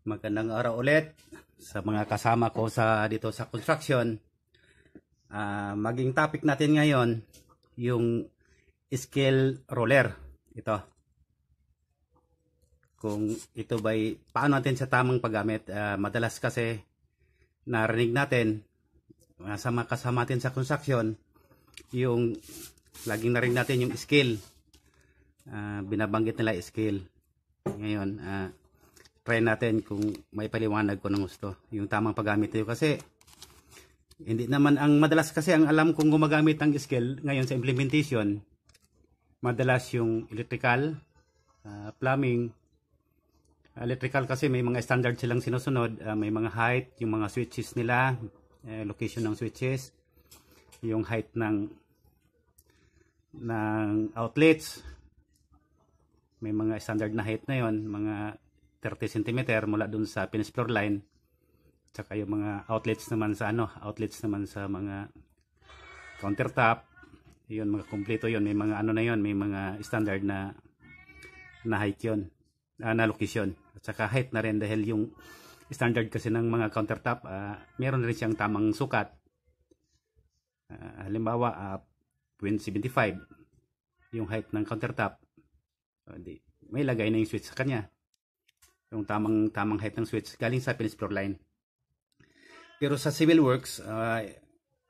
Magandang araw ulit sa mga kasama ko sa dito sa construction. Uh, maging topic natin ngayon yung scale roller. Ito. Kung ito ba'y paano natin sa tamang paggamit. Uh, madalas kasi narinig natin mga ah, sa mga kasama natin sa construction yung laging narinig natin yung scale. Uh, binabanggit nila scale. Ngayon, ah, uh, try natin kung may paliwanag ko ng gusto yung tamang paggamit nito kasi hindi naman ang madalas kasi ang alam kung gumagamit ng scale ngayon sa implementation madalas yung electrical uh, plumbing ah, electrical kasi may mga standard silang sinusunod uh, may mga height yung mga switches nila uh, location ng switches yung height ng ng outlets may mga standard na height na yon mga 30 cm mula dun sa finished floor line tsaka yung mga outlets naman sa ano outlets naman sa mga countertop yun mga kumpleto yun may mga ano na yun may mga standard na na height yun uh, na location at saka height na rin dahil yung standard kasi ng mga countertop uh, meron rin siyang tamang sukat uh, halimbawa uh, ah, 0.75 yung height ng countertop uh, di, may lagay na yung switch sa kanya yung tamang tamang height ng switch galing sa finished floor line. Pero sa civil works, uh,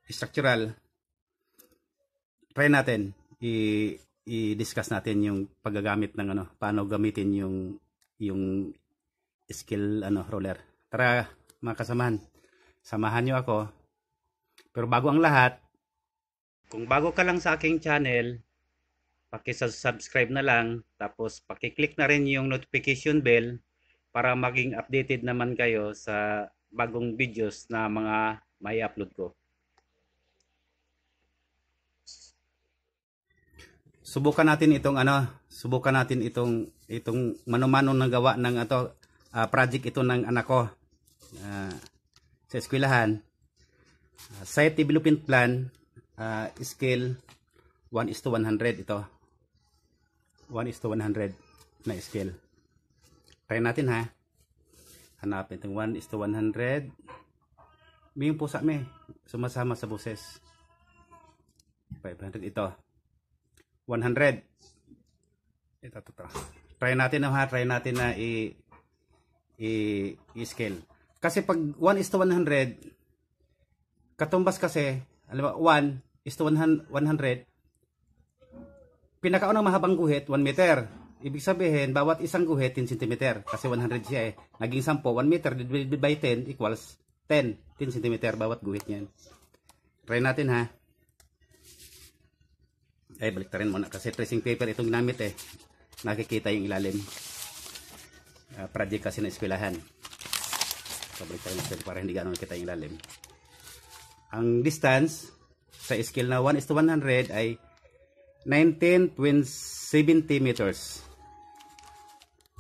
structural, try natin i discuss natin yung paggagamit ng ano, paano gamitin yung yung skill ano roller. Tara mga kasamahan, samahan niyo ako. Pero bago ang lahat, kung bago ka lang sa aking channel, paki-subscribe na lang tapos paki-click na rin yung notification bell para maging updated naman kayo sa bagong videos na mga may upload ko. Subukan natin itong ano, subukan natin itong itong manumano na gawa ng ato uh, project ito ng anak ko uh, sa eskwelahan. Uh, site development plan uh, scale 1 is to 100 ito. 1 is to 100 na scale. Try natin ha. Hanapin itong 1 is to 100. May yung pusa may. Sumasama sa boses. 500 ito. 100. Ito, ito, ito. Try natin na ha. Try natin na i- i-scale. Kasi pag 1 is to 100, katumbas kasi, alam mo, 1 is to 100, pinakaunang mahabang guhit, 1 meter. Ibig sabihin, bawat isang guhit 10 cm kasi 100 siya eh. Naging 10, 1 meter divided by 10 equals 10. 10 cm bawat guhit niyan. Try natin ha. Ay, balik rin muna kasi tracing paper itong ginamit eh. Nakikita yung ilalim. Uh, project kasi na eskwelahan. So, balik tayo natin para hindi gano'n kita yung ilalim. Ang distance sa scale na 1 is to 100 ay 19.70 meters.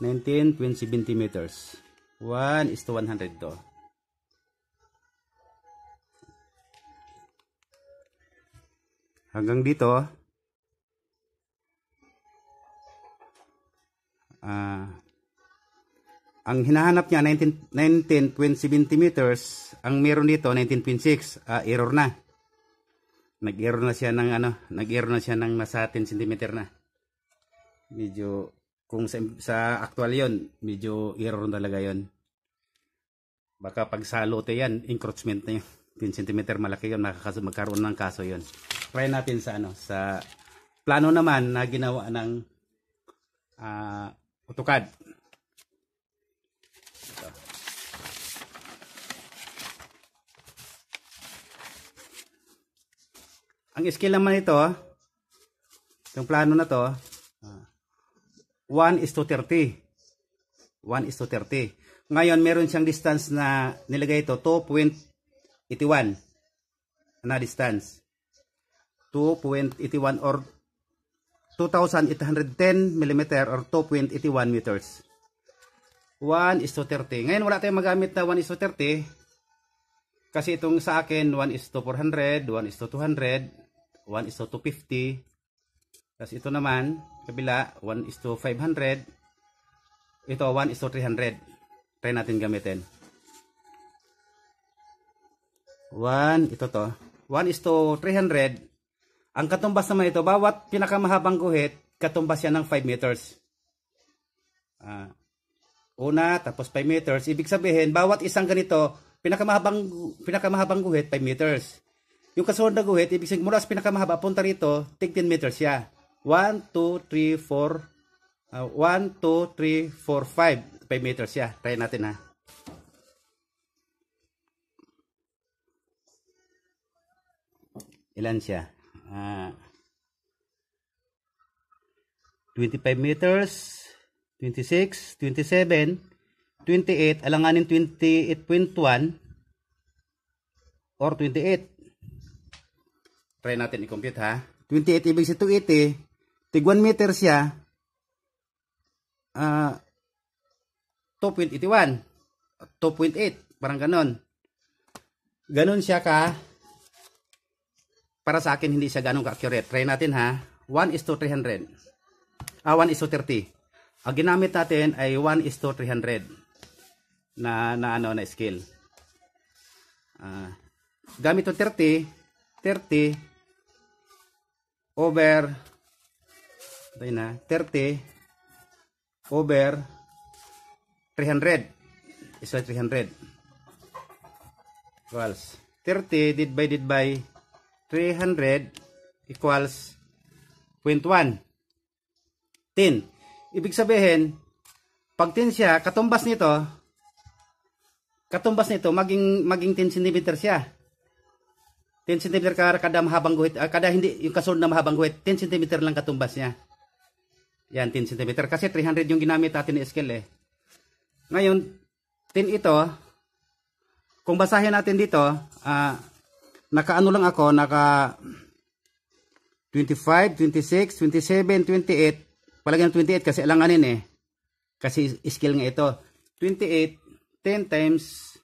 19.70 meters. 1 is to 100 to. Hanggang dito. Ah, uh, ang hinahanap niya 19.70 meters. Ang meron dito 19.6. Uh, ah, error na. Nag-error na siya ng ano, nag-error na siya ng nasa 10 cm na. Medyo kung sa, sa actual yon medyo error talaga yon baka pag sa yan encroachment na yun 10 cm malaki yun makakaso, magkaroon ng kaso yon try natin sa ano sa plano naman na ginawa ng uh, AutoCAD ang skill naman ito ah, itong plano na to ah, 1 is to 30. 1 is to 30. Ngayon, meron siyang distance na nilagay ito, 2.81 na distance. 2.81 or 2,810 mm or 2.81 meters. 1 is to 30. Ngayon, wala tayong magamit na 1 is to 30. Kasi itong sa akin, 1 is to 400, 1 is to 200, 1 is to 250. Tapos ito naman, kabila 1 is to 500 ito 1 is to 300 try natin gamitin 1 ito to 1 is to 300 ang katumbas naman ito bawat pinakamahabang guhit katumbas yan ng 5 meters uh, una tapos 5 meters ibig sabihin bawat isang ganito pinakamahabang pinakamahabang guhit 5 meters yung kasunod na guhit ibig sabihin mula sa pinakamahaba punta rito take 10 meters siya 1, 2, 3, 4. 1, 2, 3, 4, 5. 5 meters siya. Try natin ha. Ilan siya? Uh, ah. 25 meters, 26, 27, 28, alanganin 28.1 or 28. Try natin i-compute ha. 28 ibig sa 280, Tig 1 meter siya, uh, 2.81, 2.8, parang ganon. Ganon siya ka, para sa akin hindi siya ganun ka-accurate. Try natin ha, 1 is to 300. Ah, 1 is to 30. Ang ginamit natin ay 1 is to 300 na, na, ano, na scale. Uh, gamit to 30, 30 over ito na 30 over 300 is 300 equals 30 divided by by 300 equals 0.1 10 ibig sabihin pag 10 siya katumbas nito katumbas nito maging maging 10 cm siya 10 cm kada mahabang guhit ah, kada hindi yung kasunod na mahabang guhit 10 cm lang katumbas niya yan, 10 cm. Kasi 300 yung ginamit natin ni scale eh. Ngayon, 10 ito, kung basahin natin dito, uh, nakaano lang ako, naka 25, 26, 27, 28. Palagi ng 28 kasi alanganin eh. Kasi scale nga ito. 28, 10 times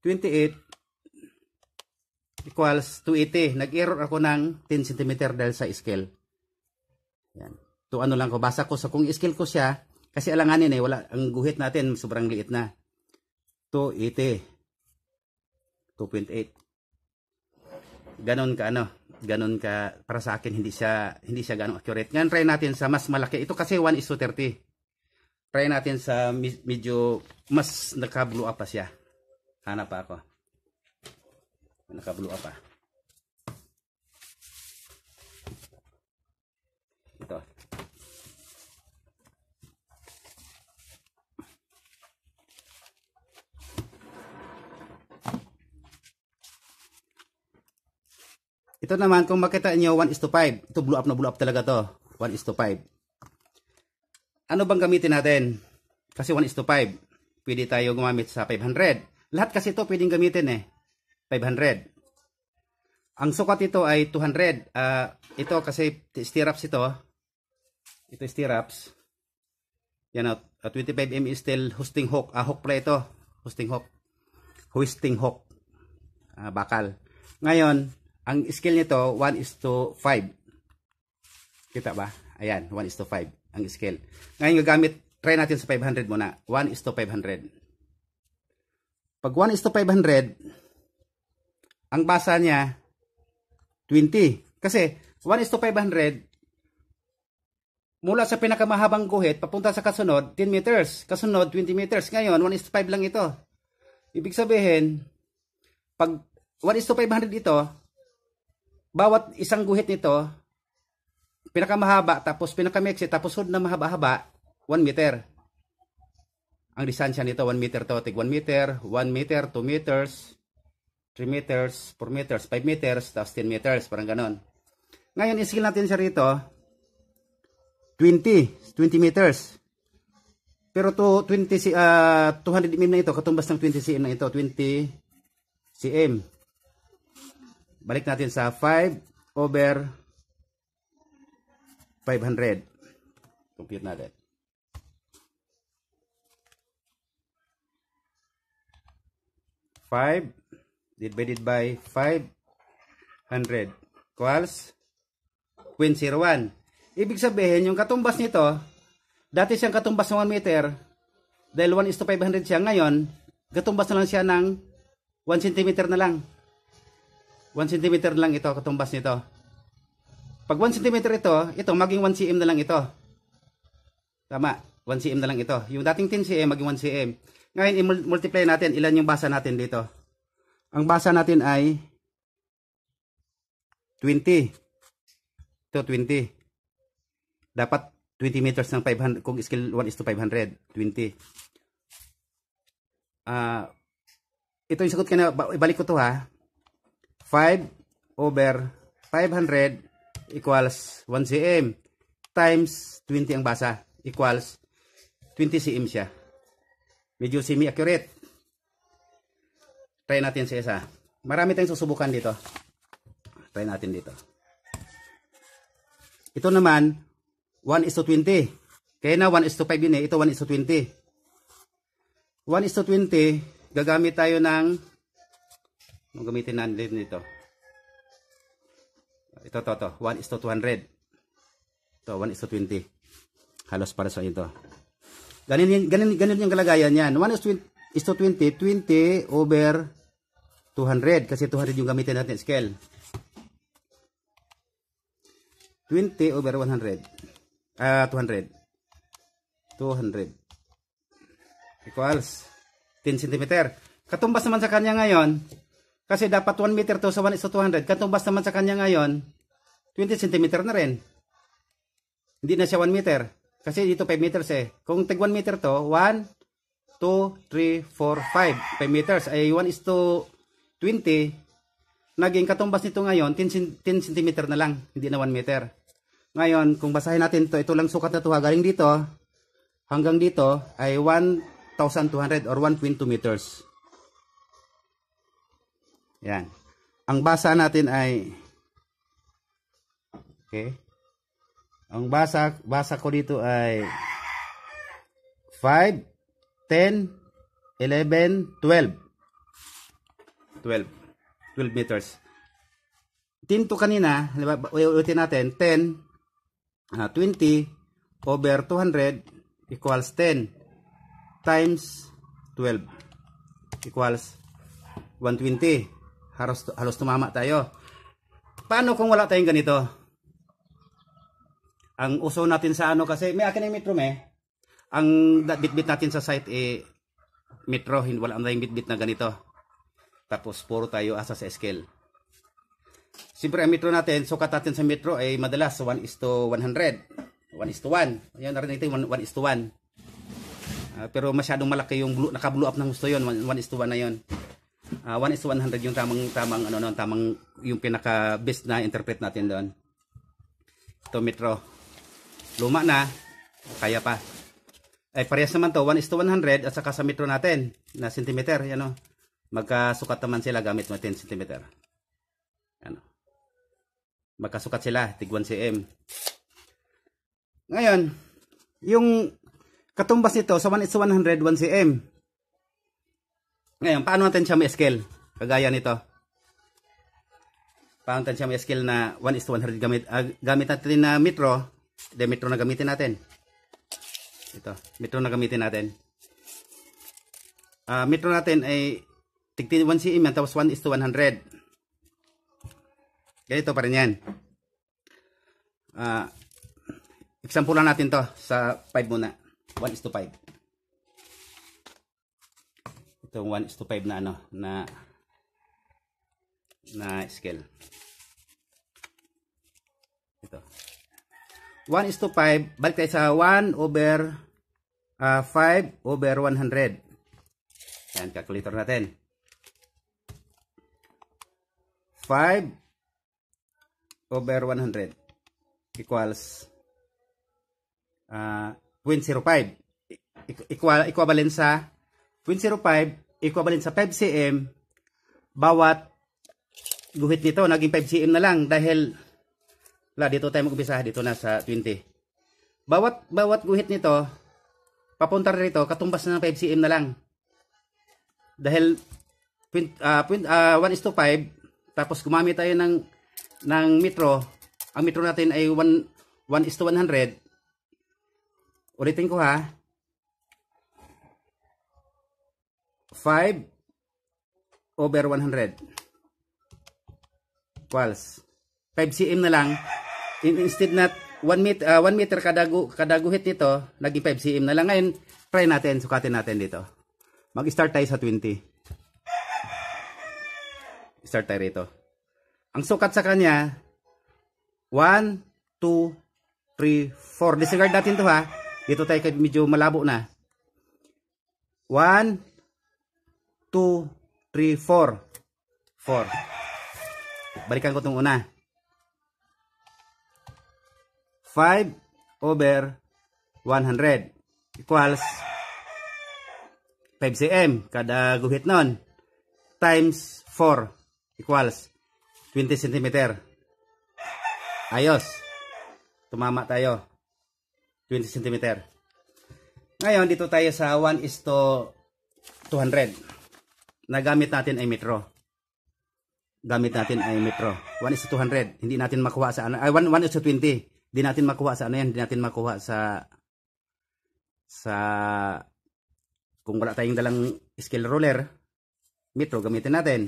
28 equals 280. Nag-error ako ng 10 cm dahil sa scale. Yan to ano lang ko, basa ko. So kung skill ko siya, kasi alanganin eh, wala, ang guhit natin sobrang liit na. 280. 2.8. Ganon ka ano, ganon ka, para sa akin hindi siya, hindi siya ganong accurate. Ngayon try natin sa mas malaki. Ito kasi 1 is 30. Try natin sa medyo mas naka-blow up pa siya. Hanap pa ako. Naka-blow up pa. Ito naman, kung makita nyo, 1 is to 5. Ito, blue up na blue up talaga to. 1 is to 5. Ano bang gamitin natin? Kasi 1 is to 5. Pwede tayo gumamit sa 500. Lahat kasi ito pwedeng gamitin eh. 500. Ang sukat ito ay 200. Uh, ah, ito kasi stirrups ito. Ito stirrups. Yan o. Uh, 25mm still hosting hook. Uh, hook pala ito. Hosting hook. Hosting hook. Uh, bakal. Ngayon, ang scale nito, 1 is to 5. Kita ba? Ayan, 1 is to 5 ang scale. Ngayon gagamit, try natin sa 500 muna. 1 is to 500. Pag 1 is to 500, ang basa niya, 20. Kasi, 1 is to 500, mula sa pinakamahabang guhit, papunta sa kasunod, 10 meters. Kasunod, 20 meters. Ngayon, 1 is to 5 lang ito. Ibig sabihin, pag 1 is to 500 ito, bawat isang guhit nito, pinakamahaba, tapos pinakamiksi, tapos hood na mahaba-haba, 1 meter. Ang distansya nito, 1 meter to, 1 meter, 1 meter, 2 meters, 3 meters, 4 meters, 5 meters, tapos 10 meters, parang ganon. Ngayon, iskill natin siya rito, 20, 20 meters. Pero to 20 uh, 200 mm na ito, katumbas ng 20 cm na ito, 20 cm balik natin sa 5 over 500. Compute natin. Five divided by 500 equals 0.01. Ibig sabihin, yung katumbas nito, dati siyang katumbas ng 1 meter, dahil 1 is to 500 siya, ngayon, katumbas na lang siya ng 1 cm na lang. 1 cm lang ito katumbas nito. Pag 1 cm ito, ito maging 1 cm na lang ito. Tama, 1 cm na lang ito. Yung dating 10 cm maging 1 cm. Ngayon i-multiply natin ilan yung basa natin dito. Ang basa natin ay 20. Ito 20. Dapat 20 meters ng 500 kung scale 1 is to 500, 20. Ah uh, ito yung sagot ko na ibalik ko to ha. 5 over 500 equals 1 cm times 20 ang basa equals 20 cm siya. Medyo semi-accurate. Try natin sa isa. Marami tayong susubukan dito. Try natin dito. Ito naman, 1 is to 20. Kaya na 1 is to 5 yun eh. Ito 1 is to 20. 1 is to 20, gagamit tayo ng Nung gamitin natin dito. Ito, to to 1 is to 200. Ito, 1 is to 20. Halos para sa ito. Ganun, ganun, ganun yung kalagayan yan. 1 is, 20, is to 20, 20 over 200. Kasi 200 yung gamitin natin scale. 20 over 100. Ah, uh, 200. 200. Equals 10 cm. Katumbas naman sa kanya ngayon, kasi dapat 1 meter to sa 1 is to 200. Katumbas naman sa kanya ngayon, 20 cm na rin. Hindi na siya 1 meter. Kasi dito 5 meters eh. Kung tag 1 meter to, 1, 2, 3, 4, 5. 5 meters. Ay 1 is to 20. Naging katumbas nito ngayon, 10, 10 cm na lang. Hindi na 1 meter. Ngayon, kung basahin natin to, ito lang sukat na to Galing dito, hanggang dito ay 1,200 or 1.2 meters. Yan. Ang basa natin ay Okay. Ang basa basa ko dito ay 5 10 11 12 12 12 meters. Tinto kanina, halimbawa, natin 10 uh, 20 over 200 equals 10 times 12 equals 120. Halos, halos tumama tayo. Paano kung wala tayong ganito? Ang uso natin sa ano kasi, may akin ay metro me. Ang bitbit natin sa site eh, metro, wala tayong bitbit na ganito. Tapos puro tayo asa sa scale. Siyempre ang metro natin, sukat natin sa metro ay madalas 1 is to 100. 1 is to 1. Ayan, narinig tayo 1 is to 1. Uh, ah, pero masyadong malaki yung blue, naka-blue up ng gusto yon 1 is to 1 na yon Uh, ah, 1 is 100 yung tamang tamang ano no, tamang yung pinaka best na interpret natin doon. Ito metro. Luma na, kaya pa. Ay parehas naman to, 1 is to 100 at saka sa metro natin na centimeter, ano. oh. Magkasukat naman sila gamit mo 10 centimeter. Ano. Magkasukat sila tig 1 cm. Ngayon, yung katumbas nito sa 1 is to 100 1 cm. Ngayon, paano natin siya may scale? Kagaya nito. Paano natin siya may scale na 1 is to 100 gamit, uh, gamit natin na metro. Hindi, metro na gamitin natin. Ito, metro na gamitin natin. Uh, metro natin ay tigti 1 cm tapos 1 is to 100. Ganito pa rin yan. Uh, example lang natin to sa 5 muna. 1 is to 5 itong 1 is to 5 na ano na na scale ito 1 is to 5 balik tayo sa 1 over uh, ah, 5 over 100 yan calculator natin 5 over 100 equals uh, 0.05 equal equivalent sa 0.05 equivalent sa 5 cm bawat guhit nito naging 5 cm na lang dahil la dito tayo mag-umpisa dito na sa 20 bawat bawat guhit nito papunta rito katumbas na ng 5 cm na lang dahil uh, uh, 1 is to 5 tapos gumamit tayo ng ng metro ang metro natin ay 1 1 is to 100 ulitin ko ha 5 over 100 equals 5 cm na lang instead na 1 meter, uh, ah, 1 meter kada, gu, kada guhit nito naging 5 cm na lang ngayon try natin sukatin natin dito mag start tayo sa 20 start tayo rito ang sukat sa kanya 1, 2, 3, 4 disregard natin to ha dito tayo medyo malabo na 1, 2, 3, 4. 4. Balikan ko itong una. 5 over 100 equals 5 cm kada guhit nun times 4 equals 20 cm. Ayos. Tumama tayo. 20 cm. Ngayon, dito tayo sa 1 is to 200 na gamit natin ay metro. Gamit natin ay metro. 1 is to 200. Hindi natin makuha sa ano. Ay, 1, 1 is to 20. Hindi natin makuha sa ano yan. Hindi natin makuha sa sa kung wala tayong dalang skill roller metro gamitin natin.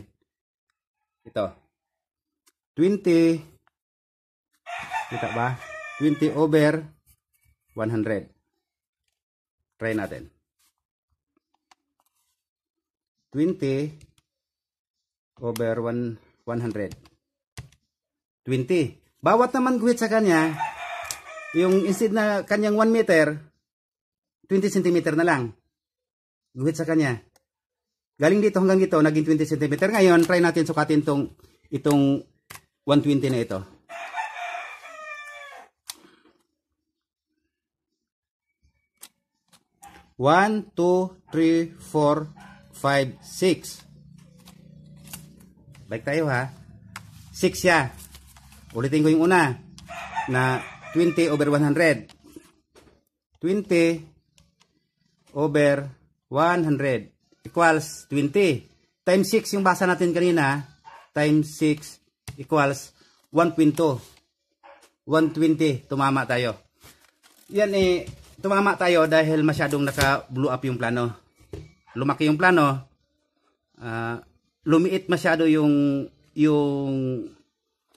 Ito. 20 kita ba? 20 over 100. Try natin. 20 over 1, 100. 20. Bawat naman guhit sa kanya, yung instead na kanyang 1 meter, 20 cm na lang. Guhit sa kanya. Galing dito hanggang dito, naging 20 cm. Ngayon, try natin sukatin itong, itong 120 na ito. One, two, three, four, 5, 6. Balik tayo ha. 6 siya. Ulitin ko yung una na 20 over 100. 20 over 100 equals 20. Times 6 yung basa natin kanina. Times 6 equals 1.2. 120. Tumama tayo. Yan eh, tumama tayo dahil masyadong naka blue up yung plano lumaki yung plano, uh, lumiit masyado yung yung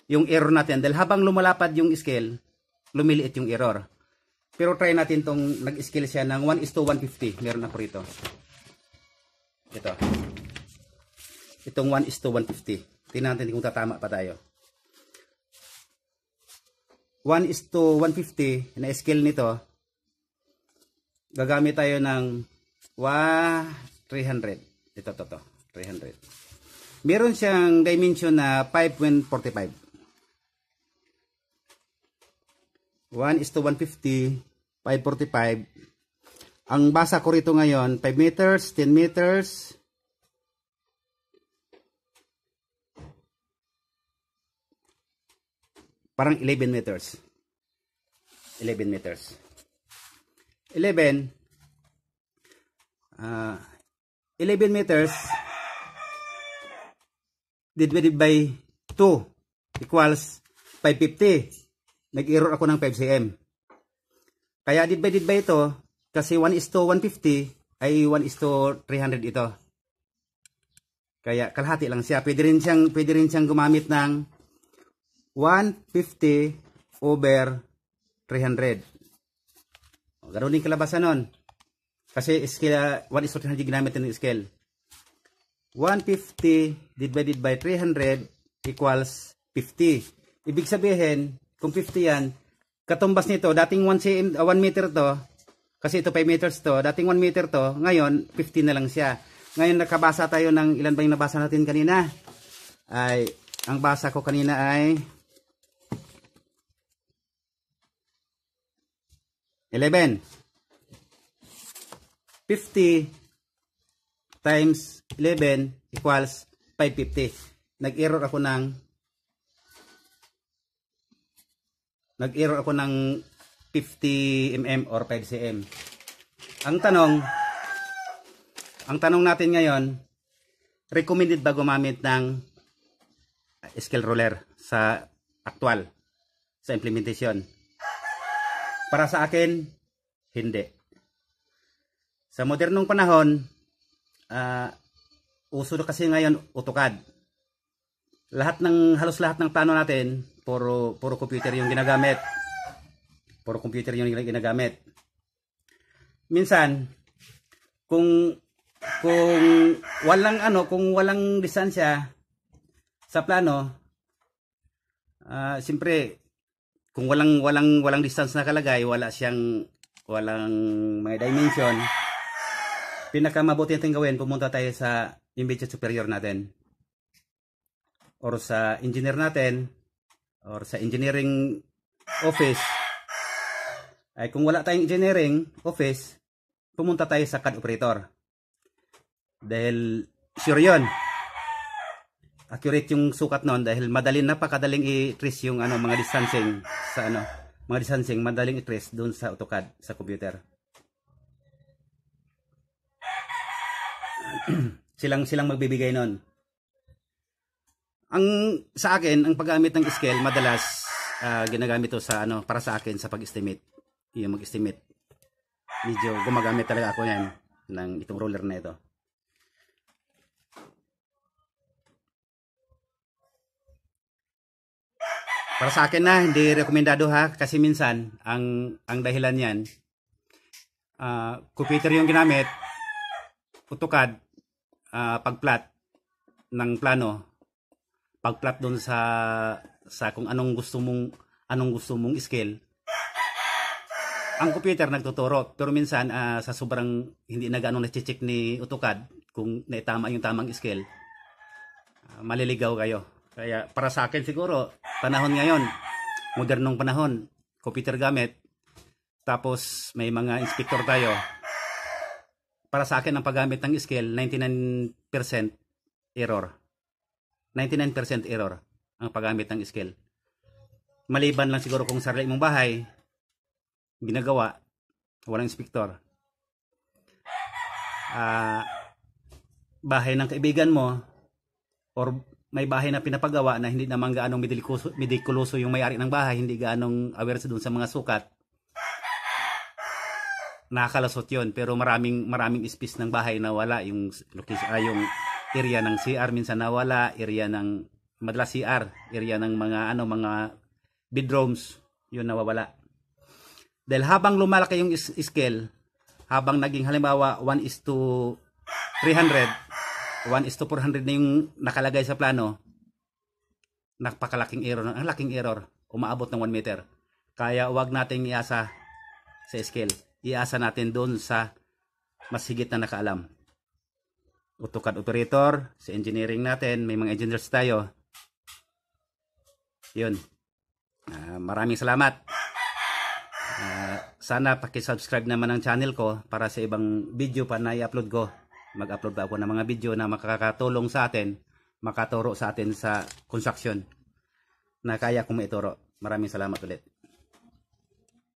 yung error natin dahil habang lumalapad yung scale, lumiliit yung error. Pero try natin tong nag-scale siya ng 1 is to 150. Meron ako rito. Ito. Itong 1 is to 150. Tingnan natin kung tatama pa tayo. 1 is to 150 na scale nito. Gagamit tayo ng wa 300. Ito to to, 300. Meron siyang dimension na 5.45. 1 is to 150, 5.45. Ang basa ko rito ngayon, 5 meters, 10 meters, parang 11 meters. 11 meters. 11 uh, ah, 11 meters divided by 2 equals 550. Nag-error ako ng 5 cm. Kaya divided by ito, kasi 1 is to 150, ay 1 is to 300 ito. Kaya kalahati lang siya. Pwede rin siyang, pwede rin siyang gumamit ng 150 over 300. O, ganun din kalabasan nun. Kasi scale, 1 is to 300 ginamit ng scale. 150 divided by 300 equals 50. Ibig sabihin, kung 50 yan, katumbas nito, dating 1, cm, uh, 1 meter to, kasi ito 5 meters to, dating 1 meter to, ngayon 50 na lang siya. Ngayon nakabasa tayo ng ilan ba yung nabasa natin kanina? Ay, ang basa ko kanina ay 11. 50 times 11 equals 550. Nag-error ako ng nag-error ako ng 50 mm or 5 cm. Ang tanong ang tanong natin ngayon recommended ba gumamit ng scale ruler sa actual sa implementation? Para sa akin, hindi. Sa modernong panahon, uh, uso na kasi ngayon AutoCAD. Lahat ng halos lahat ng plano natin, puro puro computer yung ginagamit. Puro computer yung ginagamit. Minsan kung kung walang ano, kung walang distansya sa plano, uh, siyempre kung walang walang walang distance na kalagay, wala siyang walang may dimension pinakamabuti natin gawin, pumunta tayo sa immediate superior natin. Or sa engineer natin, or sa engineering office. Ay kung wala tayong engineering office, pumunta tayo sa CAD operator. Dahil sure 'yon. Accurate yung sukat noon dahil madali napakadaling i-trace yung ano mga distancing sa ano mga distancing madaling i-trace doon sa AutoCAD sa computer. silang silang magbibigay noon. Ang sa akin, ang paggamit ng scale madalas uh, ginagamit to sa ano para sa akin sa pag-estimate. Yung mag-estimate. Medyo gumagamit talaga ako niyan ng itong roller na ito. Para sa akin na hindi rekomendado ha kasi minsan ang ang dahilan niyan uh, computer yung ginamit AutoCAD uh, pagplat ng plano, pagplat doon sa sa kung anong gusto mong anong gusto mong scale. Ang computer nagtuturo pero minsan uh, sa sobrang hindi na ganoon na-check ni AutoCAD kung naitama yung tamang scale. Uh, maliligaw kayo. Kaya para sa akin siguro panahon ngayon, modernong panahon, computer gamit. Tapos may mga inspector tayo para sa akin ang paggamit ng scale 99% error 99% error ang paggamit ng scale maliban lang siguro kung sarili mong bahay ginagawa walang inspector uh, ah, bahay ng kaibigan mo or may bahay na pinapagawa na hindi naman gaanong medikuloso yung may-ari ng bahay, hindi gaanong aware sa doon sa mga sukat, nakakalasot yon pero maraming maraming space ng bahay na wala yung location ah, yung area ng CR minsan nawala area ng madla CR area ng mga ano mga bedrooms yun nawawala dahil habang lumalaki yung scale habang naging halimbawa 1 is to 300 1 is to 400 na yung nakalagay sa plano napakalaking error ang laking error umaabot ng 1 meter kaya wag nating iasa sa scale iasa natin doon sa mas higit na nakaalam. AutoCAD operator, sa engineering natin, may mga engineers tayo. Yun. Uh, maraming salamat. Uh, sana pakisubscribe naman ang channel ko para sa ibang video pa na i-upload ko. Mag-upload ako ng mga video na makakatulong sa atin, makaturo sa atin sa construction na kaya kong maituro. Maraming salamat ulit.